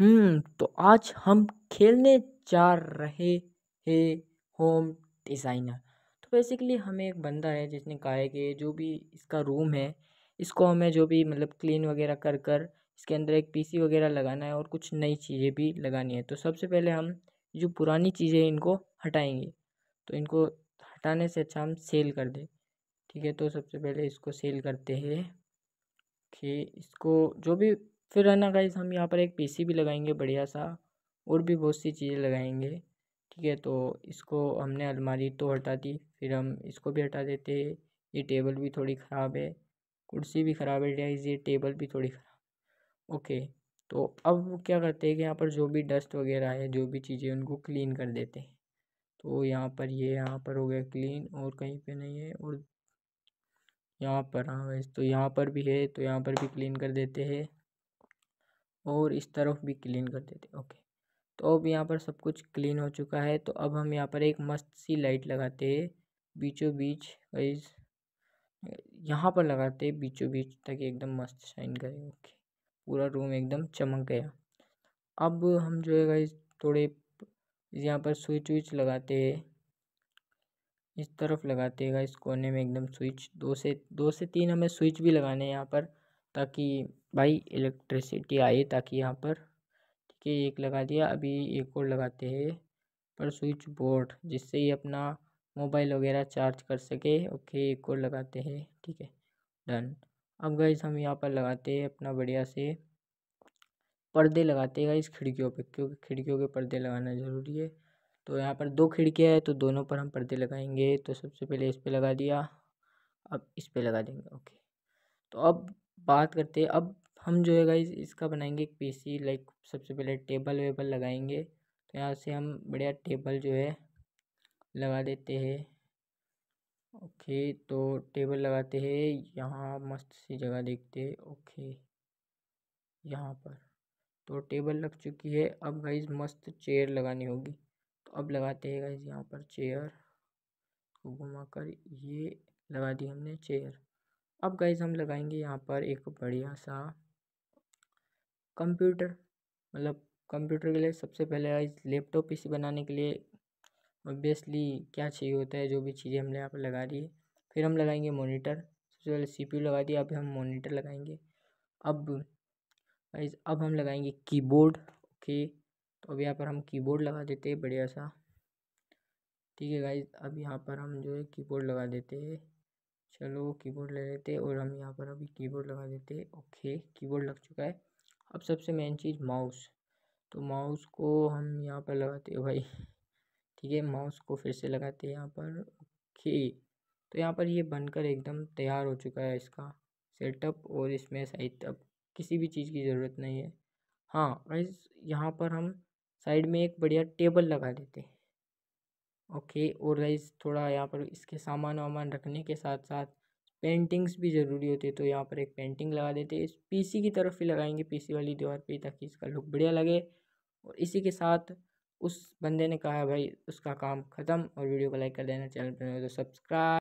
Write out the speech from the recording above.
हम्म, तो आज हम खेलने जा रहे हैं होम डिज़ाइनर तो बेसिकली हमें एक बंदा है जिसने कहा है कि जो भी इसका रूम है इसको हमें जो भी मतलब क्लीन वगैरह कर कर इसके अंदर एक पीसी वगैरह लगाना है और कुछ नई चीज़ें भी लगानी है तो सबसे पहले हम जो पुरानी चीज़ें इनको हटाएंगे तो इनको हटाने से अच्छा हम सेल कर दें ठीक है तो सबसे पहले इसको सेल करते हैं कि इसको जो भी फिर है ना गाइज हम यहाँ पर एक पीसी भी लगाएंगे बढ़िया सा और भी बहुत सी चीज़ें लगाएंगे ठीक है तो इसको हमने अलमारी तो हटा दी फिर हम इसको भी हटा देते हैं ये टेबल भी थोड़ी ख़राब है कुर्सी भी ख़राब है गाइज ये टेबल भी थोड़ी ख़राब ओके तो अब क्या करते हैं कि यहाँ पर जो भी डस्ट वगैरह है जो भी चीज़ें उनको क्लीन कर देते हैं तो यहाँ पर ये यहाँ पर हो गया क्लीन और कहीं पे नहीं है और यहाँ पर हाँ वैसे तो यहाँ पर भी है तो यहाँ पर भी क्लीन कर देते हैं और इस तरफ भी क्लीन कर देते ओके तो अब यहाँ पर सब कुछ क्लीन हो चुका है तो अब हम यहाँ पर एक मस्त सी लाइट लगाते हैं बीचों बीच वाइज यहाँ पर लगाते हैं बीचों बीच तक एकदम मस्त शाइन करे ओके पूरा रूम एकदम चमक गया अब हम जो है गाइज थोड़े यहाँ पर स्विच विच लगाते हैं इस तरफ लगाते हैं गाइज कोने में एकदम स्विच दो से दो से तीन हमें स्विच भी लगाने हैं यहाँ पर ताकि भाई इलेक्ट्रिसिटी आए ताकि यहाँ पर ठीक है एक लगा दिया अभी एक और लगाते हैं पर स्विच बोर्ड जिससे ये अपना मोबाइल वगैरह चार्ज कर सके ओके एक और लगाते हैं ठीक है डन अब गाइज हम यहाँ पर लगाते हैं अपना बढ़िया से पर्दे लगाते हैं इस खिड़कियों पे क्योंकि खिड़कियों के पर्दे लगाना ज़रूरी है तो यहाँ पर दो खिड़कियाँ हैं तो दोनों पर हम पर्दे लगाएंगे तो सबसे पहले इस पर लगा दिया अब इस पर लगा देंगे ओके तो अब बात करते हैं अब हम जो है गाइज़ इसका बनाएंगे एक पीसी लाइक सबसे पहले टेबल वेबल लगाएंगे तो यहाँ से हम बढ़िया टेबल जो है लगा देते हैं ओके तो टेबल लगाते हैं यहाँ मस्त सी जगह देखते हैं ओके यहाँ पर तो टेबल लग चुकी है अब गाइज मस्त चेयर लगानी होगी तो अब लगाते हैं गाइज यहाँ पर चेयर को घुमा कर ये लगा दी हमने चेयर अब गाइज हम लगाएंगे यहाँ पर एक बढ़िया सा कंप्यूटर मतलब कंप्यूटर के लिए सबसे पहले गाइज लैपटॉप इसे बनाने के लिए ऑब्वियसली क्या चाहिए होता है जो भी चीज़ें हमने यहाँ पर लगा दी फिर हम लगाएंगे मोनीटर सबसे पहले सी पी लगा दिया अभी हम मोनीटर लगाएंगे अब गाइज अब हम लगाएंगे कीबोर्ड ओके तो अब यहाँ पर हम कीबोर्ड लगा देते हैं बढ़िया सा ठीक है गाइज अब यहाँ पर हम जो है कीबोर्ड लगा देते हैं चलो कीबोर्ड ले लेते और हम यहाँ पर अभी कीबोर्ड लगा देते ओके कीबोर्ड लग चुका है अब सबसे मेन चीज़ माउस तो माउस को हम यहाँ पर लगाते हैं भाई ठीक है माउस को फिर से लगाते हैं यहाँ पर ओके तो यहाँ पर ये बनकर एकदम तैयार हो चुका है इसका सेटअप और इसमें साइड अब किसी भी चीज़ की ज़रूरत नहीं है हाँ गाइस यहाँ पर हम साइड में एक बढ़िया टेबल लगा देते हैं ओके और गाइस थोड़ा यहाँ पर इसके सामान वामान रखने के साथ साथ पेंटिंग्स भी ज़रूरी होती है तो यहाँ पर एक पेंटिंग लगा देते हैं इस पी की तरफ ही लगाएंगे पी वाली दीवार पर ताकि इसका लुक बढ़िया लगे और इसी के साथ उस बंदे ने कहा भाई उसका काम ख़त्म और वीडियो को लाइक कर देना चैनल पर तो सब्सक्राइब